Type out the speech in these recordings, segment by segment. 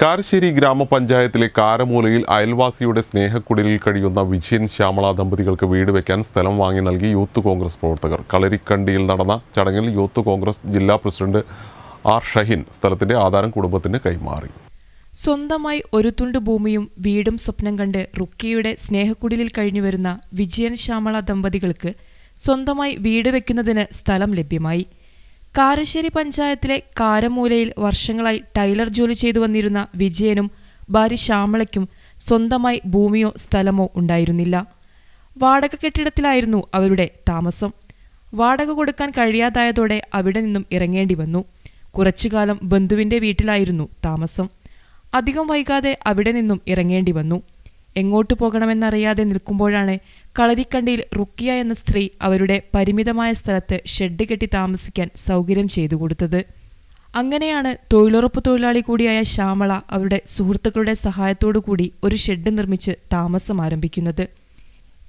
കാരശ്ശേരി ഗ്രാമപഞ്ചായത്തിലെ കാരമൂലയിൽ അയൽവാസിയുടെ സ്നേഹക്കുടലിൽ കഴിയുന്ന വിജയൻ ശ്യാമള ദമ്പതികൾക്ക് വീട് വെക്കാൻ സ്ഥലം വാങ്ങി നൽകി യൂത്ത് കോൺഗ്രസ് പ്രവർത്തകർ കളരിക്കണ്ടിയിൽ നടന്ന ചടങ്ങിൽ യൂത്ത് കോൺഗ്രസ് ജില്ലാ പ്രസിഡന്റ് ആർ ഷഹിൻ സ്ഥലത്തിന്റെ ആധാരം കുടുംബത്തിന് കൈമാറി സ്വന്തമായി ഒരു തുണ്ട് ഭൂമിയും വീടും സ്വപ്നം കണ്ട് റുക്കിയുടെ സ്നേഹക്കുടലിൽ കഴിഞ്ഞുവരുന്ന വിജയൻ ശ്യാമള ദമ്പതികൾക്ക് സ്വന്തമായി വീട് വെക്കുന്നതിന് സ്ഥലം ലഭ്യമായി കാരശ്ശേരി പഞ്ചായത്തിലെ കാരമൂലയിൽ വർഷങ്ങളായി ടൈലർ ജോലി ചെയ്തു വന്നിരുന്ന വിജയനും ഭാര്യ ശ്യാമളയ്ക്കും സ്വന്തമായി ഭൂമിയോ സ്ഥലമോ ഉണ്ടായിരുന്നില്ല വാടക കെട്ടിടത്തിലായിരുന്നു അവരുടെ താമസം വാടക കൊടുക്കാൻ കഴിയാതായതോടെ അവിടെ നിന്നും ഇറങ്ങേണ്ടി വന്നു കുറച്ചുകാലം ബന്ധുവിൻ്റെ വീട്ടിലായിരുന്നു താമസം അധികം വൈകാതെ അവിടെ നിന്നും ഇറങ്ങേണ്ടി വന്നു എങ്ങോട്ട് പോകണമെന്നറിയാതെ നിൽക്കുമ്പോഴാണ് കളരിക്കണ്ടിയിൽ റുക്കിയ എന്ന സ്ത്രീ അവരുടെ പരിമിതമായ സ്ഥലത്ത് ഷെഡ് കെട്ടി താമസിക്കാൻ സൗകര്യം ചെയ്തു കൊടുത്തത് അങ്ങനെയാണ് തൊഴിലുറപ്പ് തൊഴിലാളി കൂടിയായ ശ്യാമള അവരുടെ സുഹൃത്തുക്കളുടെ സഹായത്തോടു കൂടി ഒരു ഷെഡ് നിർമ്മിച്ച് താമസം ആരംഭിക്കുന്നത്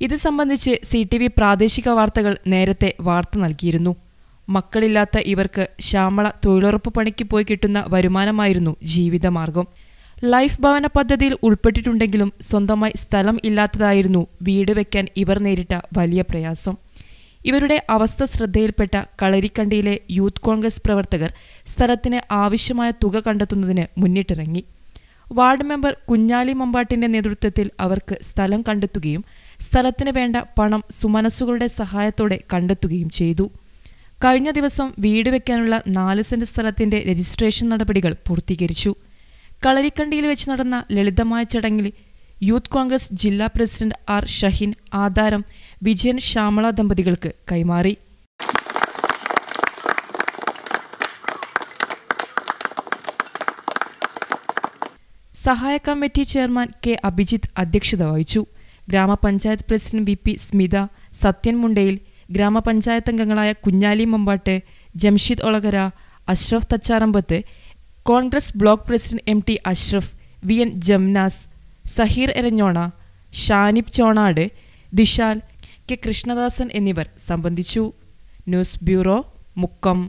ഇത് സംബന്ധിച്ച് സി ടി വി പ്രാദേശിക വാർത്തകൾ നേരത്തെ വാർത്ത നൽകിയിരുന്നു മക്കളില്ലാത്ത ഇവർക്ക് ശ്യാമള തൊഴിലുറപ്പ് പണിക്ക് പോയി കിട്ടുന്ന വരുമാനമായിരുന്നു ജീവിതമാർഗം ലൈഫ് ഭവന പദ്ധതിയിൽ ഉൾപ്പെട്ടിട്ടുണ്ടെങ്കിലും സ്വന്തമായി സ്ഥലം ഇല്ലാത്തതായിരുന്നു വീട് വയ്ക്കാൻ ഇവർ നേരിട്ട വലിയ പ്രയാസം ഇവരുടെ അവസ്ഥ ശ്രദ്ധയിൽപ്പെട്ട കളരിക്കണ്ടിയിലെ യൂത്ത് കോൺഗ്രസ് പ്രവർത്തകർ സ്ഥലത്തിന് ആവശ്യമായ തുക കണ്ടെത്തുന്നതിന് മുന്നിട്ടിറങ്ങി വാർഡ് മെമ്പർ കുഞ്ഞാലി മമ്പാട്ടിന്റെ നേതൃത്വത്തിൽ അവർക്ക് സ്ഥലം കണ്ടെത്തുകയും സ്ഥലത്തിന് വേണ്ട പണം സുമനസ്സുകളുടെ സഹായത്തോടെ കണ്ടെത്തുകയും ചെയ്തു കഴിഞ്ഞ ദിവസം വീട് വയ്ക്കാനുള്ള നാല് സെന്റ് സ്ഥലത്തിന്റെ രജിസ്ട്രേഷൻ നടപടികൾ പൂർത്തീകരിച്ചു കളരിക്കണ്ടിയിൽ വെച്ച് നടന്ന ലളിതമായ ചടങ്ങിൽ യൂത്ത് കോൺഗ്രസ് ജില്ലാ പ്രസിഡന്റ് ആർ ഷഹീൻ ആധാരം വിജയൻ ശ്യാമള ദമ്പതികൾക്ക് കൈമാറി സഹായ കമ്മിറ്റി ചെയർമാൻ കെ അഭിജിത്ത് അധ്യക്ഷത വഹിച്ചു grama panchayat president V P Smitha Sathyan Mundayil grama panchayat അംഗങ്ങളായ Kunhali Mambatt Jamsheed Olakara Ashraf Thacharambath Congress block president M T Ashraf V N Jamnas Saheer Eranjona Shanib Chonad Dishal K Krishnadasan എന്നിവർ സംബന്ധിച്ചു ന്യൂസ് ബ്യൂറോ മുക്കം